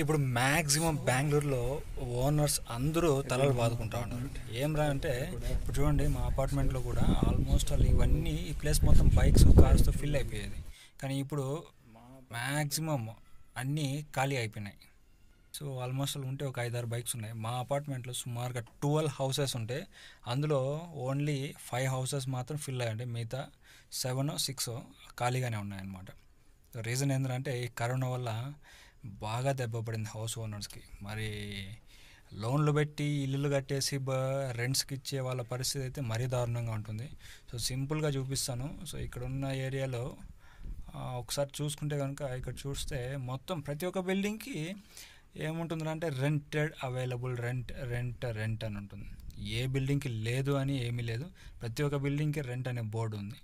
ఇప్పుడు మ్యాక్సిమం బెంగళూరులో ఓనర్స్ అందరూ తలలు బాదుకుంటా ఉన్నారు ఏం రా అంటే ఇప్పుడు చూడండి మా అపార్ట్మెంట్లో కూడా ఆల్మోస్ట్ వాళ్ళు ఇవన్నీ ఈ ప్లేస్ మొత్తం బైక్స్ కార్స్తో ఫిల్ అయిపోయేది కానీ ఇప్పుడు మ్యాక్సిమం అన్నీ ఖాళీ అయిపోయినాయి సో ఆల్మోస్ట్ ఉంటే ఒక ఐదారు బైక్స్ ఉన్నాయి మా అపార్ట్మెంట్లో సుమారుగా ట్వెల్వ్ హౌసెస్ ఉంటే అందులో ఓన్లీ ఫైవ్ హౌసెస్ మాత్రం ఫిల్ అయ్యండి మిగతా సెవెన్ సిక్స్ ఖాళీగానే ఉన్నాయన్నమాట రీజన్ ఏంటంటే ఈ కరోనా వల్ల బాగా దెబ్బ పడింది హౌస్ ఓనర్స్కి మరి లోన్లు పెట్టి ఇల్లులు కట్టేసి బ రెంట్స్కి ఇచ్చే వాళ్ళ పరిస్థితి అయితే మరీ దారుణంగా ఉంటుంది సో సింపుల్గా చూపిస్తాను సో ఇక్కడ ఉన్న ఏరియాలో ఒకసారి చూసుకుంటే కనుక ఇక్కడ చూస్తే మొత్తం ప్రతి ఒక్క బిల్డింగ్కి ఏముంటుంది అంటే rented available rent rent rent అని ఉంటుంది ఏ బిల్డింగ్కి లేదు అని ఏమీ లేదు ప్రతి ఒక్క బిల్డింగ్కి రెంట్ అనే బోర్డు ఉంది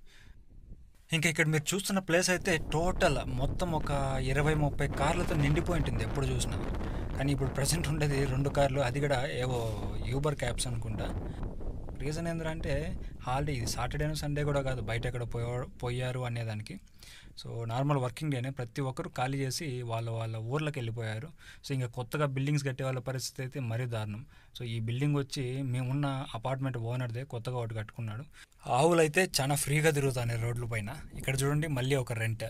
ఇంకా ఇక్కడ మీరు చూస్తున్న ప్లేస్ అయితే టోటల్ మొత్తం ఒక ఇరవై ముప్పై కార్లతో నిండిపోయి ఉంటుంది ఎప్పుడు చూసినా కానీ ఇప్పుడు ప్రజెంట్ ఉండేది రెండు కార్లు అది కూడా ఏవో యూబర్ క్యాబ్స్ అనుకుంటా రీజన్ ఏంటంటే హాలిడే ఇది సాటర్డేను సండే కూడా కాదు బయట ఎక్కడ పోయారు అనేదానికి సో నార్మల్ వర్కింగ్ డేనే ప్రతి ఒక్కరు ఖాళీ చేసి వాళ్ళ వాళ్ళ ఊర్లకు వెళ్ళిపోయారు సో ఇంకా కొత్తగా బిల్డింగ్స్ కట్టే వాళ్ళ పరిస్థితి అయితే మరీ దారుణం సో ఈ బిల్డింగ్ వచ్చి మేమున్న అపార్ట్మెంట్ ఓనర్దే కొత్తగా ఒకటి కట్టుకున్నాడు ఆవులు అయితే చాలా ఫ్రీగా తిరుగుతాయి రోడ్ల పైన ఇక్కడ చూడండి మళ్ళీ ఒక రెంట్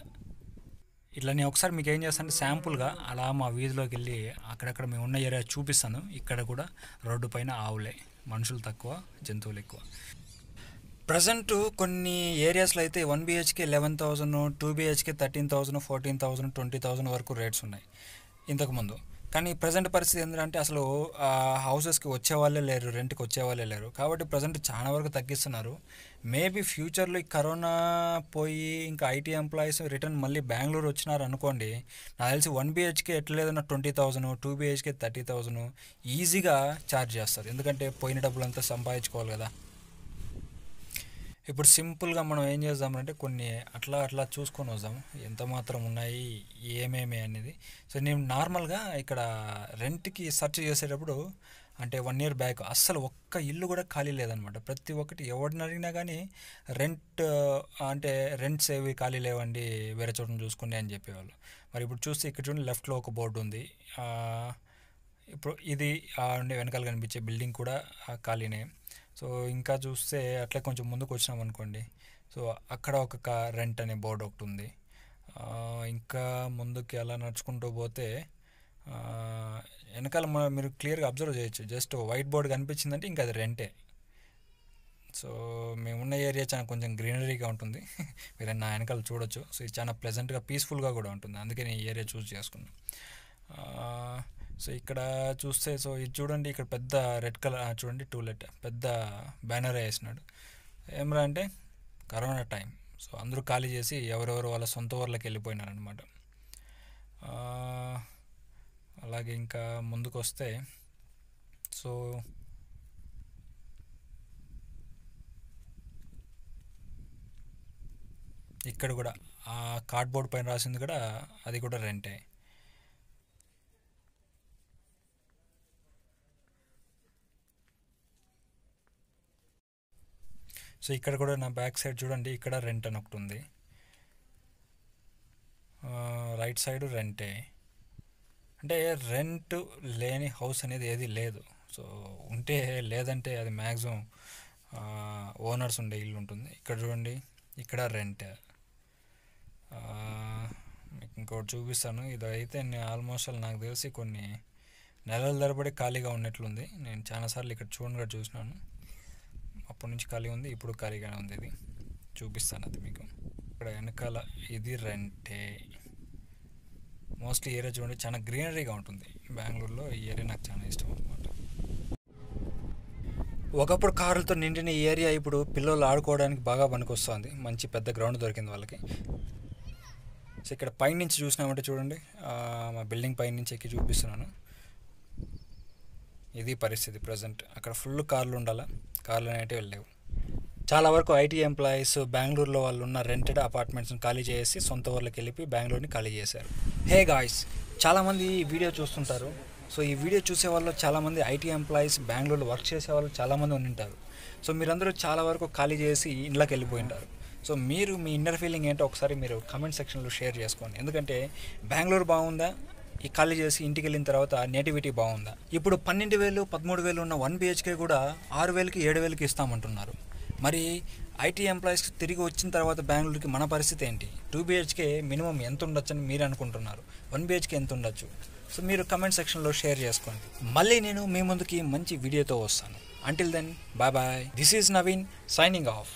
ఇట్లా నేను ఒకసారి మీకు ఏం చేస్తాను శాంపుల్గా అలా మా వీధిలోకి వెళ్ళి అక్కడక్కడ మేము ఉన్న ఏరియా చూపిస్తాను ఇక్కడ కూడా రోడ్డు పైన ఆవులే మనుషులు తక్కువ జంతువులు ఎక్కువ ప్రజెంట్ కొన్ని ఏరియాస్లో అయితే one BHK eleven thousand two BHK thirteen thousand fourteen thousand twenty thousand వరకు రేట్స్ ఉన్నాయి ఇంతకుముందు కానీ ప్రజెంట్ పరిస్థితి ఏంటంటే అసలు హౌసెస్కి వచ్చేవాళ్ళే లేరు రెంట్కి వచ్చేవాళ్ళే లేరు కాబట్టి ప్రజెంట్ చాలా వరకు తగ్గిస్తున్నారు మేబీ ఫ్యూచర్లో ఈ కరోనా పోయి ఇంకా ఐటీ ఎంప్లాయీస్ రిటర్న్ మళ్ళీ బెంగళూరు వచ్చినారు అనుకోండి నాకు తెలిసి వన్ బీహెచ్కే ఎట్లేదన్న twenty thousand two BHK thirty thousand ఈజీగా ఛార్జ్ చేస్తారు ఎందుకంటే పోయిన డబ్బులంతా సంపాదించుకోవాలి కదా ఇప్పుడు సింపుల్గా మనం ఏం చేద్దామంటే కొన్ని అట్లా అట్లా చూసుకొని వద్దాం ఎంత మాత్రం ఉన్నాయి ఏమేమి అనేది సో నేను నార్మల్గా ఇక్కడ రెంట్కి సెర్చ్ చేసేటప్పుడు అంటే వన్ ఇయర్ బ్యాక్ అస్సలు ఒక్క ఇల్లు కూడా ఖాళీ లేదనమాట ప్రతి ఒక్కటి ఎవరిని అడిగినా కానీ రెంట్ అంటే రెంట్స్ ఏవి ఖాళీ లేవండి వేరే చోట చూసుకుని అని చెప్పేవాళ్ళు మరి ఇప్పుడు చూస్తే ఇక్కడ చూడండి లెఫ్ట్లో ఒక బోర్డు ఉంది ఇప్పుడు ఇది ఆ ఉండే వెనకాల కనిపించే బిల్డింగ్ కూడా ఖాళీనే సో ఇంకా చూస్తే అట్లే కొంచెం ముందుకు వచ్చినాం అనుకోండి సో అక్కడ ఒక రెంట్ అనే బోర్డు ఒకటి ఉంది ఇంకా ముందుకి అలా నడుచుకుంటూ పోతే వెనకాల మీరు క్లియర్గా అబ్జర్వ్ చేయొచ్చు జస్ట్ వైట్ బోర్డ్ కనిపించిందంటే ఇంకా అది రెంటే సో మేమున్న ఏరియా చాలా కొంచెం గ్రీనరీగా ఉంటుంది మీరు నా వెనకాల చూడొచ్చు సో ఇది చాలా ప్లెజెంట్గా పీస్ఫుల్గా కూడా ఉంటుంది అందుకే నేను ఈ ఏరియా చూస్ చేసుకున్నాను సో ఇక్కడ చూస్తే సో ఇది చూడండి ఇక్కడ పెద్ద రెడ్ కలర్ చూడండి టూ లెట్ పెద్ద బ్యానర్ వేసినాడు ఏమరా అంటే కరోనా టైం సో అందరూ ఖాళీ చేసి ఎవరెవరు వాళ్ళ సొంత ఊర్లోకి వెళ్ళిపోయినారనమాట అలాగే ఇంకా ముందుకు వస్తే సో ఇక్కడ కూడా ఆ కార్డ్బోర్డ్ పైన రాసింది కూడా అది కూడా రెంటే సో ఇక్కడ కూడా నా బ్యాక్ సైడ్ చూడండి ఇక్కడ రెంట్ అని ఒకటి ఉంది రైట్ సైడ్ రెంటే అంటే రెంట్ లేని హౌస్ అనేది ఏది లేదు సో ఉంటే లేదంటే అది మ్యాక్సిమం ఓనర్స్ ఉండే ఇల్లు ఉంటుంది ఇక్కడ చూడండి ఇక్కడ రెంట్ మీకు ఇంకోటి చూపిస్తాను ఇదైతే నేను ఆల్మోస్ట్ నాకు తెలిసి కొన్ని నెలల తరబడి ఖాళీగా ఉన్నట్లుంది నేను చాలాసార్లు ఇక్కడ చూడగా చూసినాను అప్పటి నుంచి ఖాళీ ఉంది ఇప్పుడు ఖాళీగానే ఉంది ఇది చూపిస్తాను అది మీకు ఇక్కడ వెనకాల ఇది రెంటే మోస్ట్లీ ఏరియా చూడండి చాలా గ్రీనరీగా ఉంటుంది బెంగళూరులో ఈ ఏరియా నాకు చాలా ఇష్టం అనమాట ఒకప్పుడు కారులతో నిండిన ఈ ఏరియా ఇప్పుడు పిల్లలు ఆడుకోవడానికి బాగా పనికొస్తుంది మంచి పెద్ద గ్రౌండ్ దొరికింది వాళ్ళకి సో ఇక్కడ పైనుంచి చూసినామంటే చూడండి మా బిల్డింగ్ పైనుంచి ఎక్కి చూపిస్తున్నాను ఇది పరిస్థితి ప్రజెంట్ అక్కడ ఫుల్ కార్లు ఉండాలా కార్లు అనేటివి లేవు చాలా వరకు ఐటీ ఎంప్లాయీస్ బెంగళూరులో వాళ్ళు ఉన్న రెంటెడ్ అపార్ట్మెంట్స్ని ఖాళీ చేసి సొంత ఊర్లోకి వెళ్ళి బెంగళూరుని ఖాళీ చేశారు హే గాయ్స్ చాలామంది ఈ వీడియో చూస్తుంటారు సో ఈ వీడియో చూసే వాళ్ళు చాలామంది ఐటీ ఎంప్లాయీస్ బెంగళూరులో వర్క్ చేసే వాళ్ళు చాలామంది ఉంటారు సో మీరందరూ చాలా వరకు ఖాళీ చేసి ఇంట్లోకి వెళ్ళిపోయి ఉంటారు సో మీరు మీ ఇన్నర్ ఫీలింగ్ ఏంటో ఒకసారి మీరు కమెంట్ సెక్షన్లో షేర్ చేసుకోండి ఎందుకంటే బెంగళూరు బాగుందా ఈ ఖాళీ చేసి ఇంటికి వెళ్ళిన తర్వాత నేటివిటీ బాగుందా ఇప్పుడు పన్నెండు వేలు పదమూడు వేలు ఉన్న వన్ బిహెచ్కే కూడా ఆరు వేలకి ఏడు వేలకి ఇస్తామంటున్నారు మరి ఐటీ ఎంప్లాయీస్ తిరిగి వచ్చిన తర్వాత బెంగళూరుకి మన పరిస్థితి ఏంటి టూ బిహెచ్కే మినిమం ఎంత అని మీరు అనుకుంటున్నారు వన్ బిహెచ్కే ఎంత ఉండొచ్చు సో మీరు కమెంట్ సెక్షన్లో షేర్ చేసుకోండి మళ్ళీ నేను మీ ముందుకి మంచి వీడియోతో వస్తాను until then bye bye this is Naveen signing of